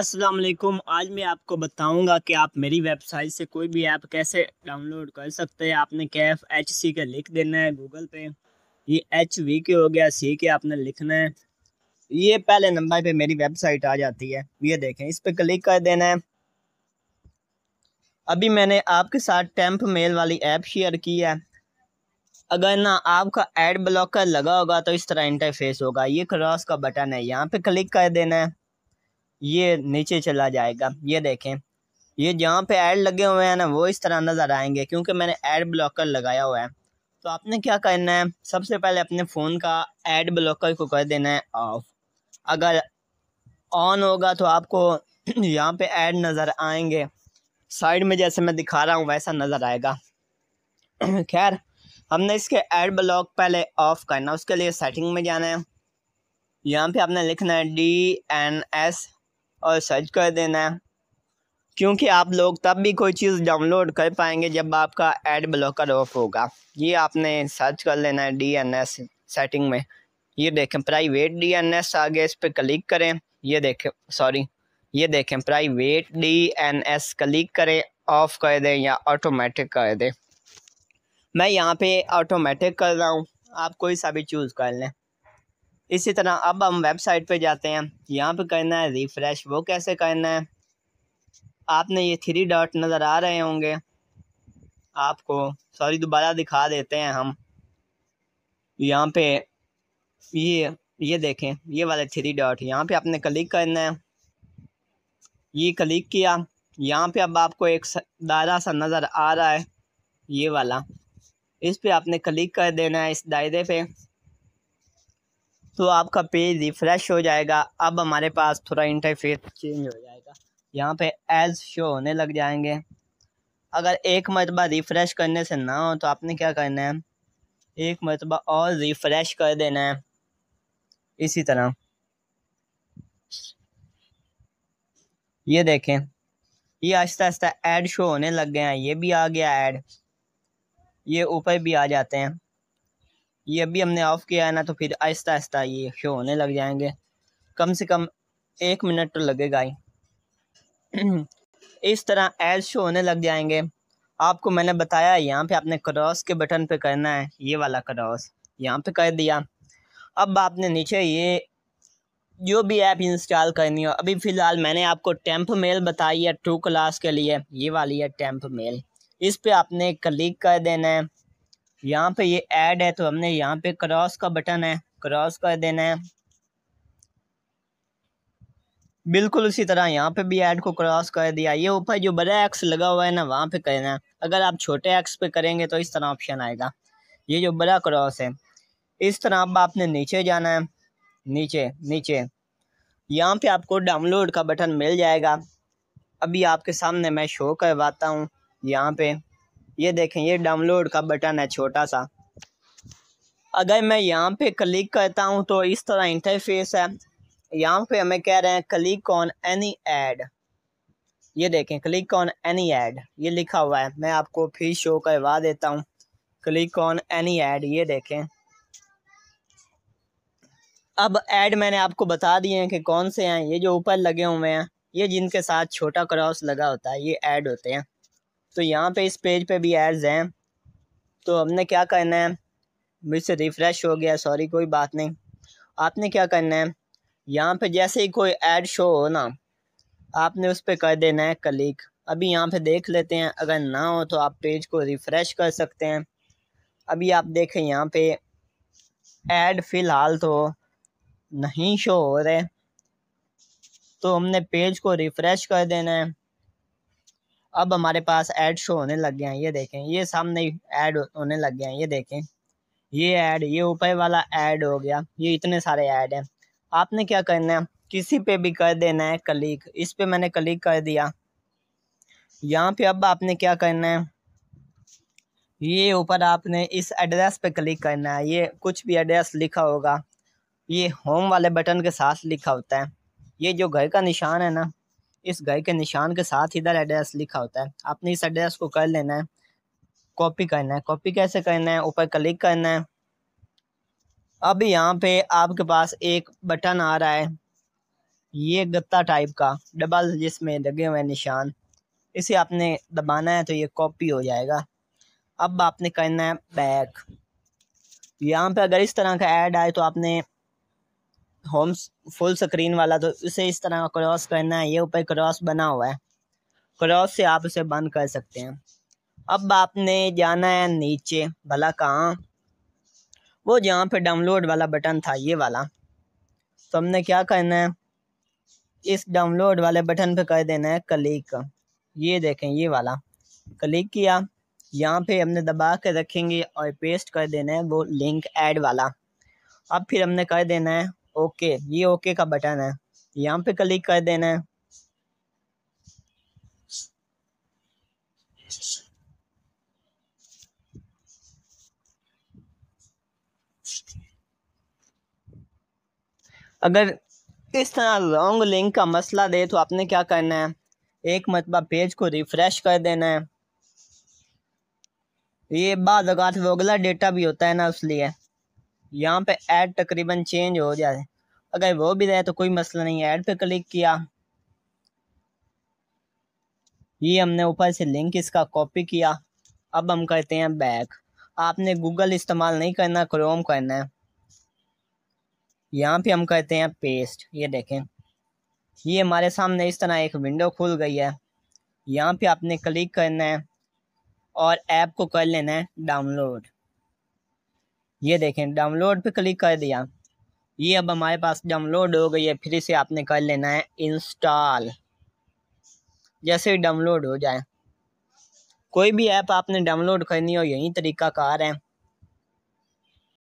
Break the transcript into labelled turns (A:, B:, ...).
A: वालेकुम आज मैं आपको बताऊंगा कि आप मेरी वेबसाइट से कोई भी ऐप कैसे डाउनलोड कर सकते हैं आपने कैफ एच सी का लिख देना है गूगल पे ये एच वी के हो गया सी के आपने लिखना है ये पहले नंबर पे मेरी वेबसाइट आ जाती है ये देखें इस पर क्लिक कर देना है अभी मैंने आपके साथ टेम्प मेल वाली ऐप शेयर की है अगर ना आपका एड ब्लॉकर लगा होगा तो इस तरह इंटरफेस होगा ये क्रॉस का बटन है यहाँ पे क्लिक कर देना है ये नीचे चला जाएगा ये देखें ये जहाँ पे ऐड लगे हुए हैं ना वो इस तरह नज़र आएंगे क्योंकि मैंने ऐड ब्लॉकर लगाया हुआ है तो आपने क्या करना है सबसे पहले अपने फ़ोन का ऐड ब्लॉकर को कर देना है ऑफ अगर ऑन होगा तो आपको यहाँ पे ऐड नज़र आएंगे साइड में जैसे मैं दिखा रहा हूँ वैसा नज़र आएगा खैर हमने इसके ऐड ब्लॉक पहले ऑफ़ करना उसके लिए सेटिंग में जाना है यहाँ पे आपने लिखना है डी एन एस और सर्च कर देना है क्योंकि आप लोग तब भी कोई चीज़ डाउनलोड कर पाएंगे जब आपका एड ब्लॉकर ऑफ होगा ये आपने सर्च कर लेना है डी एन एस सेटिंग में ये देखें प्राइवेट डी एन एस आगे इस पर क्लिक करें ये देखें सॉरी ये देखें private D N S click करें ऑफ़ कर दें या ऑटोमेटिक कर दें मैं यहाँ पे ऑटोमेटिक कर रहा हूँ आप कोई सा भी चूज़ कर लें इसी तरह अब हम वेबसाइट पे जाते हैं यहाँ पे करना है रिफ़्रेश वो कैसे करना है आपने ये थ्री डॉट नज़र आ रहे होंगे आपको सॉरी दोबारा दिखा देते हैं हम यहाँ पे ये ये देखें ये वाले थ्री डॉट यहाँ पे आपने क्लिक करना है ये क्लिक किया यहाँ पे अब आपको एक दायरा सा नज़र आ रहा है ये वाला इस पे आपने क्लिक कर देना है इस दायरे पे तो आपका पेज रिफ्रेश हो जाएगा अब हमारे पास थोड़ा इंटरफेस चेंज हो जाएगा यहाँ पे एज शो होने लग जाएंगे अगर एक मरतबा रिफ़्रेश करने से ना हो तो आपने क्या करना है एक मरतबा और रिफ़्रेश कर देना है इसी तरह ये देखें ये आहिस्ता आहिस्ता ऐड शो होने लग गए हैं ये भी आ गया ऐड ये ऊपर भी आ जाते हैं ये अभी हमने ऑफ़ किया है ना तो फिर आहिस्ता आहिस्ता ये शो होने लग जाएंगे कम से कम एक मिनट तो लगेगा ही इस तरह एड शो होने लग जाएंगे आपको मैंने बताया यहाँ पे आपने क्रॉस के बटन पे करना है ये वाला क्रॉस यहाँ पे कर दिया अब आपने नीचे ये जो भी ऐप इंस्टॉल करनी हो अभी फ़िलहाल मैंने आपको टेम्प मेल बताई है टू क्लास के लिए ये वाली है टेम्प मेल इस पर आपने क्लिक कर देना है यहाँ पे ये ऐड है तो हमने यहाँ पे क्रॉस का बटन है क्रॉस कर देना है बिल्कुल उसी तरह यहाँ पे भी ऐड को क्रॉस कर दिया ये ऊपर जो बड़ा एक्स लगा हुआ है ना वहाँ पे करना है अगर आप छोटे एक्स पे करेंगे तो इस तरह ऑप्शन आएगा ये जो बड़ा क्रॉस है इस तरह अब आपने नीचे जाना है नीचे नीचे यहाँ पे आपको डाउनलोड का बटन मिल जाएगा अभी आपके सामने मैं शो करवाता हूँ यहाँ पे ये देखें ये डाउनलोड का बटन है छोटा सा अगर मैं यहाँ पे क्लिक करता हूँ तो इस तरह इंटरफेस है यहाँ पे हमें कह रहे हैं क्लिक ऑन एनी एड ये देखें क्लिक ऑन एनी एड ये लिखा हुआ है मैं आपको फिर शो करवा देता हूँ क्लिक ऑन एनी एड ये देखें अब एड मैंने आपको बता दिए हैं कि कौन से हैं ये जो ऊपर लगे हुए हैं ये जिनके साथ छोटा क्रॉस लगा होता है ये ऐड होते हैं तो यहाँ पे इस पेज पे भी एड्स हैं तो हमने क्या करना है मुझसे रिफ़्रेश हो गया सॉरी कोई बात नहीं आपने क्या करना है यहाँ पे जैसे ही कोई ऐड शो हो ना आपने उस पर कर देना है क्लिक अभी यहाँ पे देख लेते हैं अगर ना हो तो आप पेज को रिफ़्रेश कर सकते हैं अभी आप देखें यहाँ पे ऐड फ़िलहाल तो नहीं शो हो रहे तो हमने पेज को रिफ़्रेश कर देना है अब हमारे पास ऐड शो होने लग गया है ये देखें ये सामने ऐड होने लग गया है ये देखें ये ऐड ये ऊपर वाला ऐड हो गया ये इतने सारे ऐड हैं आपने क्या करना है किसी पे भी कर देना है क्लिक इस पे मैंने क्लिक कर दिया यहाँ पे अब आपने क्या करना है ये ऊपर आपने इस एड्रेस पे क्लिक करना है ये कुछ भी एड्रेस लिखा होगा ये होम वाले बटन के साथ लिखा होता है ये जो घर का निशान है ना इस गाय के निशान के साथ इधर एड्रेस लिखा होता है आपने इस एड्रेस को कर लेना है कॉपी करना है कॉपी कैसे करना है ऊपर क्लिक करना है अब यहाँ पे आपके पास एक बटन आ रहा है ये गत्ता टाइप का डबल जिसमें लगे हुए निशान इसे आपने दबाना है तो ये कॉपी हो जाएगा अब आपने करना है बैक यहाँ पे अगर इस तरह का ऐड आए तो आपने होम फुल स्क्रीन वाला तो उसे इस तरह का क्रॉस करना है ये ऊपर क्रॉस बना हुआ है क्रॉस से आप उसे बंद कर सकते हैं अब आपने जाना है नीचे भला कहाँ वो जहाँ पे डाउनलोड वाला बटन था ये वाला तो हमने क्या करना है इस डाउनलोड वाले बटन पे कर देना है क्लिक ये देखें ये वाला क्लिक किया यहाँ पे हमने दबा के रखेंगे और पेस्ट कर देना है वो लिंक ऐड वाला अब फिर हमने कर देना है ओके ये ओके का बटन है यहाँ पे क्लिक कर देना है अगर इस तरह रॉन्ग लिंक का मसला दे तो आपने क्या करना है एक मतबा पेज को रिफ्रेश कर देना है ये बाद वोगला वो अगला डेटा भी होता है ना उस लिए यहाँ पे ऐड तकरीबन चेंज हो जाए अगर वो भी रहे तो कोई मसला नहीं ऐड पे क्लिक किया ये हमने ऊपर से लिंक इसका कॉपी किया अब हम करते हैं बैक आपने गूगल इस्तेमाल नहीं करना क्रोम करना है यहाँ पे हम करते हैं पेस्ट ये देखें ये हमारे सामने इस तरह एक विंडो खुल गई है यहाँ पे आपने क्लिक करना है और ऐप को कर लेना है डाउनलोड ये देखें डाउनलोड पे क्लिक कर दिया ये अब हमारे पास डाउनलोड हो गई है फिर से आपने कर लेना है इंस्टॉल जैसे डाउनलोड हो जाए कोई भी ऐप आपने डाउनलोड करनी हो यही तरीका कार है